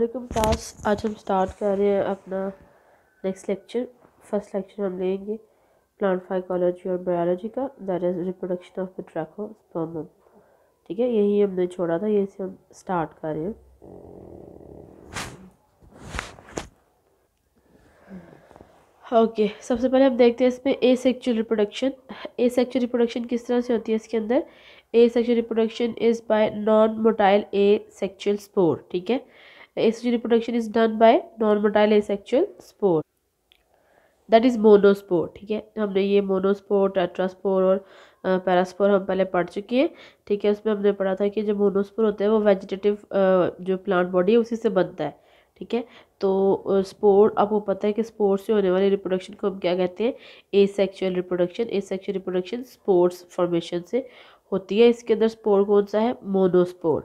welcome class आज हम start कर रहे हैं अपना नेक्स्ट लेक्चर फर्स्ट लेक्चर हम लेंगे प्लांट फाइकोलॉजी और बायोलॉजी का दैट इज़ रिप्रोडक्शन ऑफ ट्रैको स्पर्म ठीक है यही हमने छोड़ा था यही से हम स्टार्ट कर रहे हैं ओके okay, सबसे पहले हम देखते हैं इसमें asexual reproduction asexual reproduction किस तरह से होती है इसके अंदर asexual reproduction is by non motile asexual spore ठीक है ACG reproduction is done by nonmotile asexual asexual spore that is monospore ठीक है हमने ये मोनोस्पोर टेट्रास्पोर और पैरास्पोर हम पहले पढ़ चुके हैं ठीक है उसमें हमने पढ़ा था कि जो मोनोस्पोर होते हैं वो वेजिटेटिव जो प्लांट बॉडी है उसी से बनता है ठीक है तो स्पोर आपको पता है कि स्पोर से होने वाली रिप्रोडक्शन को हम क्या कहते हैं asexual reproduction asexual reproduction spores formation से होती है इसके अंदर स्पोर कौन सा है मोनोस्पोर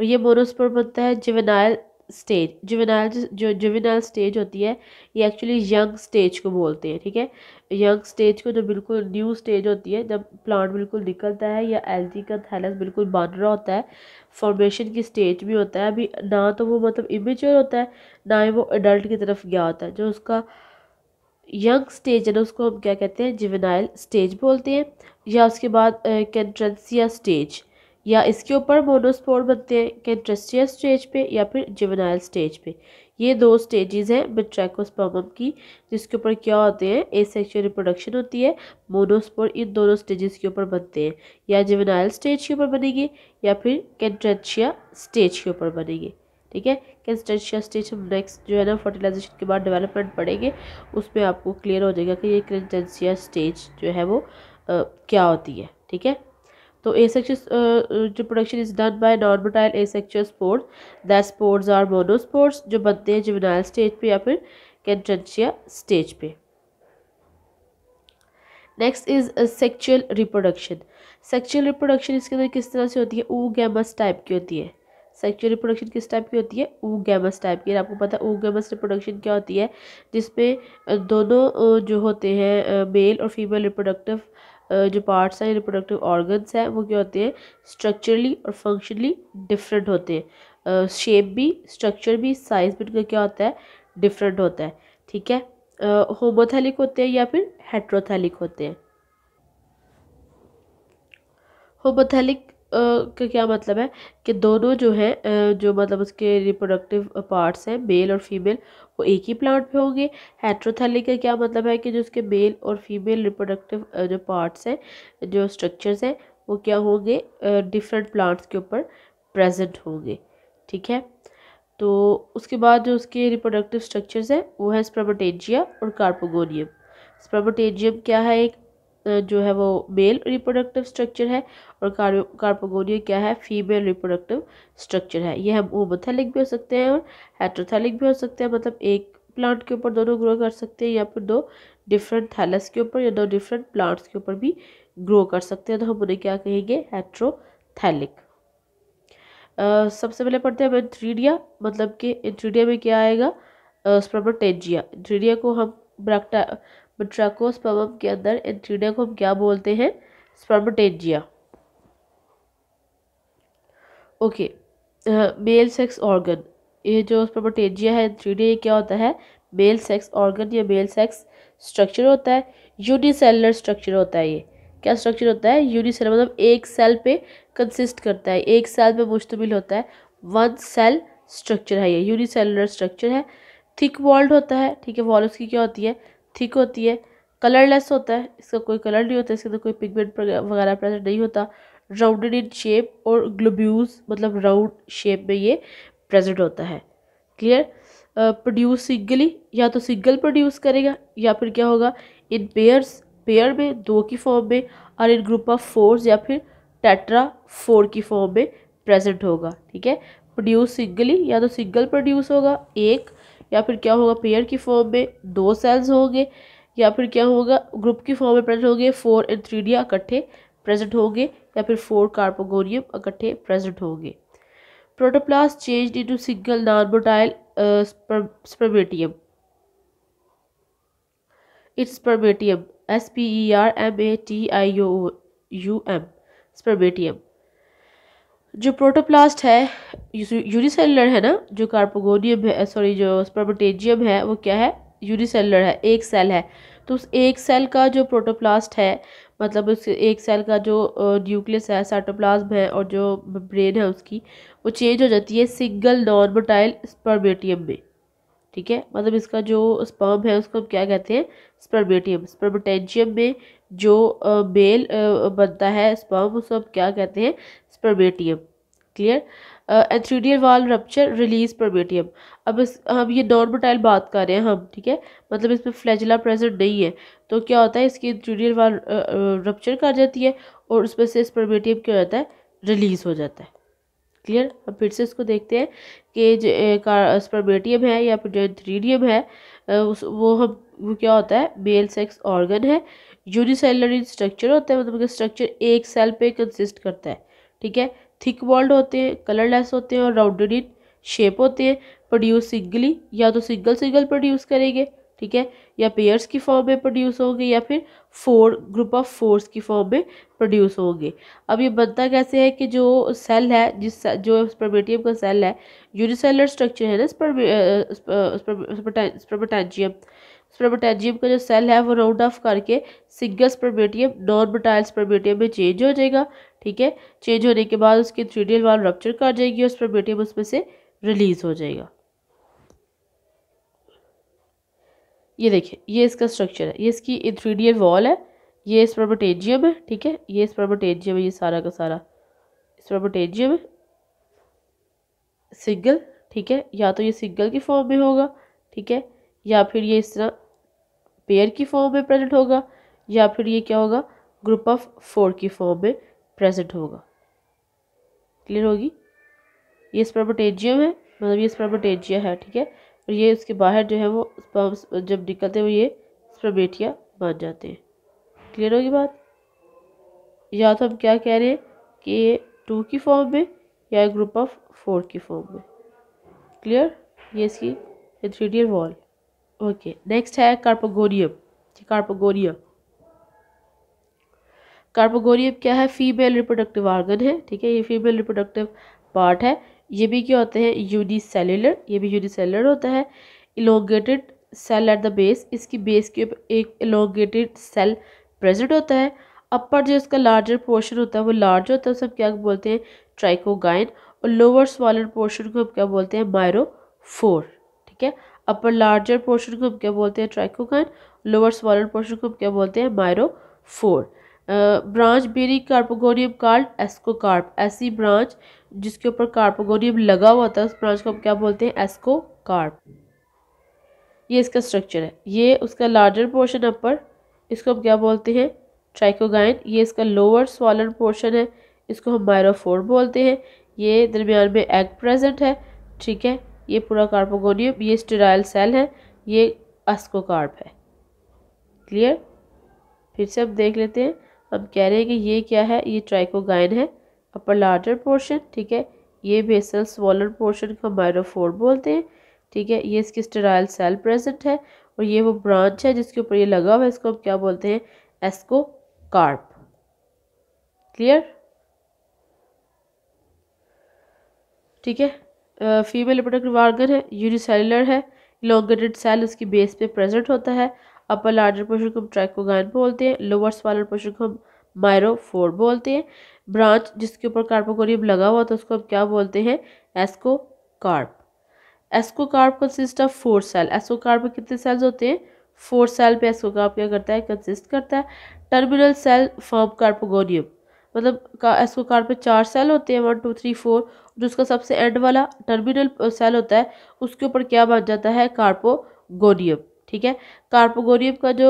और ये मोनोस्पोर बनता है जिवेनाइल स्टेज जुवेनाइल जो जुवेनाइल स्टेज होती है ये एक्चुअली यंग स्टेज को बोलते हैं ठीक है यंग स्टेज को जो बिल्कुल न्यू स्टेज होती है जब प्लांट बिल्कुल निकलता है या एल्जी का थैलस बिल्कुल बन रहा होता है फॉर्मेशन की स्टेज भी होता है अभी ना तो वो मतलब इमेच्योर होता है ना ही वो अडल्ट की तरफ गया होता है जो उसका यंग स्टेज है ना उसको हम क्या कहते हैं जिवेनाइल स्टेज बोलते हैं या उसके बाद कैंट्रेंसिया स्टेज या इसके ऊपर मोनोस्पोर बनते हैं कैंट्रेस्टियल स्टेज पे या फिर जिवेनाइल स्टेज पे ये दो स्टेजेस हैं बिट्रैकोस्पम की जिसके ऊपर क्या होते हैं ए सेक्शुअल रिप्रोडक्शन होती है मोनोस्पोर इन दोनों स्टेजेस के ऊपर बनते हैं या जिवनाइल स्टेज के ऊपर बनेंगे या फिर कैंट्रेचिया स्टेज के ऊपर बनेंगे ठीक है कंस्ट्रक्शन स्टेज हम नेक्स्ट जो है ना फर्टिलाइजेशन के बाद डेवलपमेंट पढ़ेंगे उसमें आपको क्लियर हो जाएगा कि ये कंस्ट्रक्शन स्टेज जो है वो आ, क्या होती है ठीक है तो ए uh, uh, जो production is done by non a asexual spores that spores are monospores जो बनते हैं जिमिनाइल स्टेज पे या फिर कैंटनशिया स्टेज पे next is sexual reproduction sexual reproduction इसके अंदर किस तरह से होती है ऊ गैमस टाइप की होती है सेक्चुअल रिप्रोडक्शन किस टाइप की होती है ऊ गैमस टाइप की आपको पता है ऊ गैमस रिप्रोडक्शन क्या होती है जिसमें uh, दोनों uh, जो होते हैं मेल और फीमेल रिप्रोडक्टिव जो पार्ट्स हैं रिप्रोडक्टिव ऑर्गन्स हैं वो क्या होते हैं स्ट्रक्चरली और फंक्शनली डिफरेंट होते हैं शेप भी स्ट्रक्चर भी साइज़ भी उनका क्या होता है डिफरेंट होता है ठीक है होमोथैलिक होते हैं या फिर हेट्रोथैलिक होते हैं होमोथैलिक का क्या मतलब है कि दोनों जो है जो मतलब उसके रिप्रोडक्टिव पार्ट्स हैं मेल और फीमेल वो एक ही प्लांट पे होंगे हेट्रोथैली का क्या मतलब है कि जो उसके मेल और फीमेल रिप्रोडक्टिव जो पार्ट्स हैं जो स्ट्रक्चर्स हैं वो क्या होंगे डिफरेंट प्लांट्स के ऊपर प्रेजेंट होंगे ठीक है तो उसके बाद जो उसके रिप्रोडक्टिव स्ट्रक्चर्स हैं वो है स्प्रमोटेजिया और कार्पोगोनियम स्प्रमोटेजियम क्या है एक जो है वो मेल रिप्रोडक्टिव स्ट्रक्चर है और कार्पोगोनिया क्या है फीमेल रिप्रोडक्टिव स्ट्रक्चर है यह हम ओमोथैलिक भी हो सकते हैं और हेट्रोथैलिक भी हो सकते हैं मतलब एक प्लांट के ऊपर दोनों ग्रो कर सकते हैं या फिर दो डिफरेंट थैलस के ऊपर या दो डिफरेंट प्लांट्स के ऊपर भी ग्रो कर सकते हैं तो हम उन्हें क्या कहेंगे हेट्रोथैलिक सबसे पहले पढ़ते हैं हम एंथ्रीडिया मतलब कि एंथ्रीडिया में क्या आएगा स्प्रमटेजिया एंथ्रीडिया को हम ब्रैक्टा बट्राकोस्पर्म के अंदर एंटीना को हम क्या बोलते हैं spermatangia okay male sex organ ये जो स्पर्मटेंजिया है एंटीना ये क्या होता है मेल सेक्स ऑर्गन या मेल सेक्स स्ट्रक्चर होता है यूनिसेलर स्ट्रक्चर होता है ये क्या स्ट्रक्चर होता है यूनिसेलर मतलब एक सेल पे कंसिस्ट करता है एक सेल पे मुश्तमिल होता है वन सेल स्ट्रक्चर है ये यूनिसेलुलर स्ट्रक्चर है थिक वॉल्ड होता है ठीक है वॉल उसकी क्या होती है थिक होती है कलरलेस होता है इसका कोई कलर नहीं होता इसके अंदर कोई पिगमेंट वगैरह प्रेजेंट नहीं होता राउंडेड इन शेप और ग्लोब्यूज मतलब राउंड शेप में ये प्रेजेंट होता है क्लियर प्रोड्यूस सिंगली या तो सिंगल प्रोड्यूस करेगा या फिर क्या होगा इन पेयर्स पेयर में दो की फॉर्म में और इन ग्रुप ऑफ फोर्स या फिर टेट्रा फोर की फॉर्म में प्रेजेंट होगा ठीक है प्रोड्यूस सिंगली या तो सिंगल प्रोड्यूस होगा एक या फिर क्या होगा पेयर की फॉर्म में दो सेल्स होंगे या फिर क्या होगा ग्रुप की फॉर्म में प्रेजेंट होंगे फोर एंड एंथ्रीडिया इकट्ठे प्रेजेंट होंगे या फिर फोर कार्पोगोनियम इकट्ठे प्रेजेंट होंगे protoplast change into single non motile spermatium it's spermatium S P E R M A T I O U M spermatium जो protoplast है unicellular है ना जो कार्पोगोनियम है सॉरी जो स्पर्मटेजियम है वो क्या है यूनिसेलुलर है एक सेल है तो उस एक सेल का जो प्रोटोप्लास्ट है मतलब उस एक सेल का जो न्यूक्लियस है साइटोप्लाज्म है और जो ब्रेन है उसकी वो चेंज हो जाती है सिंगल नॉन मोटाइल स्पर्मेटियम में ठीक है मतलब इसका जो स्पर्म है उसको हम क्या कहते हैं स्पर्मेटियम स्पर्मेटेजियम में जो मेल बनता है स्पर्म उसको हम क्या कहते हैं परबेटियम क्लियर एथ्रीडियल वाल रप्चर रिलीज परबेटियम अब इस हम ये नॉन बात कर रहे हैं हम ठीक है मतलब इसमें फ्लैजला प्रेजेंट नहीं है तो क्या होता है इसकी एथ्रीडियल वाल रप्चर कर जाती है और उसमें से इस परबेटियम क्या होता है रिलीज़ हो जाता है क्लियर हम फिर से इसको देखते हैं कि जो uh, स्पर्मेटियम है या फिर जो एथ्रीडियम है uh, उस वो हम वो क्या होता है मेल सेक्स ऑर्गन है यूनिसेलरी स्ट्रक्चर होता है मतलब स्ट्रक्चर एक सेल पे कंसिस्ट करता है ठीक है थिक वॉल्ड होते हैं कलरलेस होते हैं और राउंडेड इन शेप होते हैं प्रोड्यूस सिंगली या तो सिंगल सिंगल प्रोड्यूस करेंगे ठीक है या पेयर्स की फॉर्म में प्रोड्यूस होंगे या फिर फोर ग्रुप ऑफ फोर्स की फॉर्म में प्रोड्यूस होंगे अब ये बनता कैसे है कि जो सेल है जिस जो स्पर्मेटियम का सेल है यूनिसेलर स्ट्रक्चर है ना स्पर्मेटेंशियम स्पर्मेटाजियम का जो सेल है वो राउंड ऑफ करके single spermatium non motile spermatium में चेंज हो जाएगा ठीक है चेंज होने के बाद उसकी थ्रीडियल वाल रप्चर कर जाएगी और स्पर्मेटियम उसमें से रिलीज़ हो जाएगा ये देखिए ये इसका स्ट्रक्चर है ये इसकी इंथ्रीडियल वॉल है ये स्पर्मेटेजियम है ठीक है ये स्पर्मेटेजियम है ये सारा का सारा स्पर्मेटेजियम सिंगल ठीक है या तो ये सिंगल की फॉर्म में होगा ठीक है या फिर ये इस तरह पेयर की फॉर्म में प्रेजेंट होगा या फिर ये क्या होगा ग्रुप ऑफ फोर की फॉर्म में प्रेजेंट होगा क्लियर होगी ये स्पर्मटेजियम है मतलब ये स्पर्मटेजिया है ठीक है और ये उसके बाहर जो है वो जब निकलते हैं वो ये स्पर्मेटिया बन जाते हैं क्लियर होगी बात या तो हम क्या कह रहे हैं कि ये टू की फॉर्म में या ग्रुप ऑफ फोर की फॉर्म में क्लियर ये इसकी डी वॉल ओके नेक्स्ट है कार्पोगोनियम कार्पोगोनियम कार्पोगोनियम क्या है फीमेल रिप्रोडक्टिव ऑर्गन है ठीक है ये फीमेल रिप्रोडक्टिव पार्ट है ये भी क्या होते हैं यूनिसेलुलर ये भी यूनिसेलुलर होता है elongated cell at the base इसकी बेस के ऊपर एक इलोंगेटेड सेल प्रेजेंट होता है अपर जो इसका लार्जर पोर्शन होता है वो लार्ज होता है उसे हम क्या बोलते हैं ट्राइकोगाइन और लोअर स्मॉलर पोर्शन को हम क्या बोलते हैं मायरोफोर ठीक है अपर लार्जर पोर्शन को हम क्या बोलते हैं ट्राइकोकाइन लोअर स्मॉलर पोर्शन को हम क्या बोलते हैं फोर ब्रांच बेरी कार्पोगोनियम कार्ड एस्कोकार्प ऐसी ब्रांच जिसके ऊपर कार्पोगोनियम लगा हुआ था उस ब्रांच को हम क्या बोलते हैं एस्कोकार्प ये इसका स्ट्रक्चर है ये उसका लार्जर पोर्शन अपर इसको हम क्या बोलते हैं ट्राइकोगाइन ये इसका लोअर स्वालर पोर्शन है इसको हम फोर बोलते हैं ये दरमियान में एग प्रेजेंट है ठीक है ये पूरा कार्पोगोनियम ये स्टेराइल सेल है ये अस्कोकार्प है क्लियर फिर से अब देख लेते हैं हम कह रहे हैं कि ये क्या है ये ट्राइकोगाइन है अपर लार्जर पोर्शन ठीक है ये बेसल स्मॉलर पोर्शन को माइरोफोर बोलते हैं ठीक है ये इसकी स्टेराइल सेल प्रेजेंट है और ये वो ब्रांच है जिसके ऊपर ये लगा हुआ है इसको हम क्या बोलते हैं एस्को कार्प क्लियर ठीक है फीमेल रिप्रोडक्टिव ऑर्गन है यूनिसेलुलर है इलोंगेटेड सेल उसकी बेस पे प्रेजेंट होता है अपर लार्जर पोर्शन को हम ट्रैकोगान बोलते हैं लोअर स्मॉलर पोर्शन को हम माइरोफोर बोलते हैं ब्रांच जिसके ऊपर कार्पोकोरियम लगा हुआ था उसको हम क्या बोलते हैं ascocarp ascocarp consist of four cell ascocarp में कितने सेल्स होते हैं फोर सेल पे एस्को कार्प क्या करता है कंसिस्ट करता है टर्मिनल सेल फॉर्म कार्पोगोनियम मतलब का एस्को कार्ड पे चार सेल होते हैं वन टू थ्री फोर जो उसका सबसे एंड वाला टर्मिनल सेल होता है उसके ऊपर क्या बन जाता है कार्पोगोनियम ठीक है कार्पोगोनियम का जो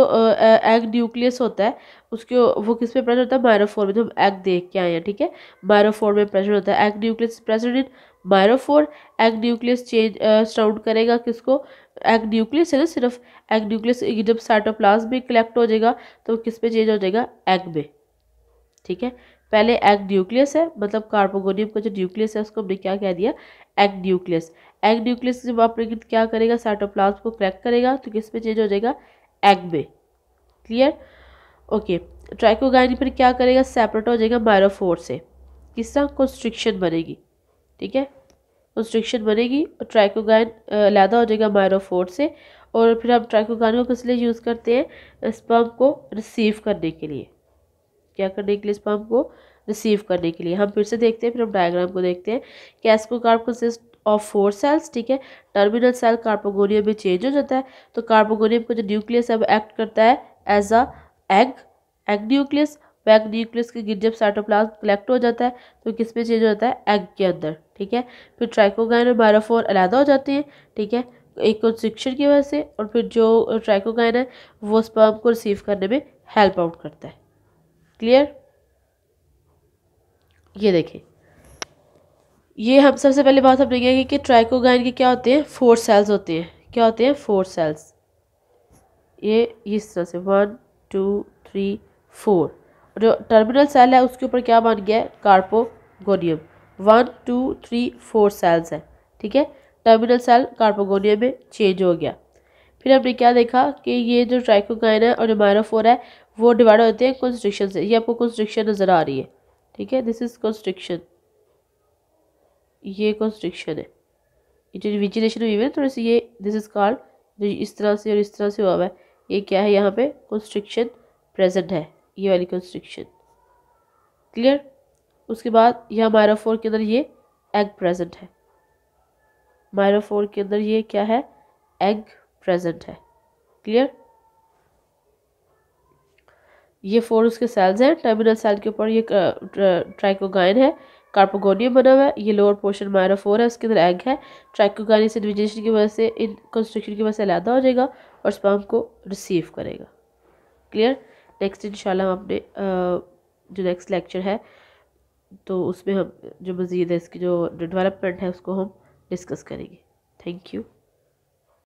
एग न्यूक्लियस होता है उसके वो किस पे प्रेजेंट होता है मायरोफोर में जो हम एग देख के आए हैं ठीक है मायरोफोर में प्रेजेंट होता है एग न्यूक्लियस प्रेजेंट इन मायरोफोर एग न्यूक्लियस चेंज साउंड करेगा किसको एग न्यूक्लियस है ना सिर्फ एग न्यूक्लियस जब साइटोप्लाज्म में कलेक्ट हो जाएगा तो किस पे चेंज हो जाएगा एग में ठीक है पहले एग न्यूक्लियस है मतलब कार्पोगोनियम का जो न्यूक्लियस है उसको हमने क्या कह दिया एग न्यूक्लियस एग न्यूक्लियस जब आप क्या करेगा साइटोप्लाज्म को क्रैक करेगा तो किस पे चेंज हो जाएगा एग में क्लियर ओके ट्राइकोगाइनी पर क्या करेगा सेपरेट हो जाएगा मायरोफोर से किस तरह कॉन्स्ट्रिक्शन बनेगी ठीक है कॉन्स्ट्रिक्शन बनेगी और ट्राइकोगाइन अलहदा हो जाएगा मायरोफोर से और फिर हम ट्राइकोगाइन को किस लिए यूज़ करते हैं स्पर्म को रिसीव करने के लिए क्या करने के लिए स्पम को रिसीव करने के लिए हम फिर से देखते हैं फिर हम डायग्राम को देखते हैं ascocarp consist of four cells ठीक है टर्मिनल सेल कार्पोगोनियम में चेंज हो जाता है तो कार्पोगोनियम का जो न्यूक्लियस है वो एक्ट करता है as a egg egg nucleus egg nucleus के गिर जब साइटोप्लाज कलेक्ट हो जाता है तो किस में चेंज हो जाता है एग के अंदर ठीक है फिर ट्राइकोगाइन और बायराफोर अलहदा हो जाते हैं ठीक है एक कंस्ट्रिक्शन की वजह से और फिर जो ट्राइकोगाइन है वो स्पर्म को रिसीव करने में हेल्प आउट करता है क्लियर ये देखें ये हम सबसे पहले बात हम देखेंगे कि ट्राइकोगाइन के क्या होते हैं फोर सेल्स होते हैं क्या होते हैं फोर सेल्स ये इस तरह से वन टू थ्री फोर और जो टर्मिनल सेल है उसके ऊपर क्या बन गया है carpogonium one two three four cells है ठीक है टर्मिनल सेल कार्पोगोनियम में चेंज हो गया फिर हमने क्या देखा कि ये जो ट्राइकोगाइन है और जो मायरोफोर है वो डिवाइड होते हैं कॉन्स्ट्रिक्शन से ये आपको कॉन्स्ट्रिक्शन नज़र आ रही है ठीक है दिस इज़ कॉन्स्ट्रिक्शन ये कंस्ट्रिक्शन है जो विजिलेशन हुई है थोड़ी सी ये दिस इज़ कॉल्ड जो इस तरह से और इस तरह से हुआ हुआ है ये क्या है यहाँ पे कॉन्स्ट्रिक्शन प्रेजेंट है ये वाली कॉन्स्ट्रिक्शन क्लियर उसके बाद यहाँ मायराफोर के अंदर ये एग प्रेजेंट है मायराफोर के अंदर ये क्या है एग प्रेजेंट है क्लियर ये फोर उसके सेल्स हैं टर्मिनल सेल के ऊपर ये ट्राइकोगाइन है कार्पोगोनियम बना हुआ है ये लोअर पोर्शन फोर है उसके अंदर एग है ट्राइकोगाइन इस इन्विजेशन की वजह से इन कंस्ट्रक्शन की वजह से अलहदा हो जाएगा और स्पाम को रिसीव करेगा क्लियर नेक्स्ट इन हम अपने जो नेक्स्ट लेक्चर है तो उसमें हम जो मज़ीद है इसकी जो डेवलपमेंट है उसको हम डिस्कस करेंगे थैंक यू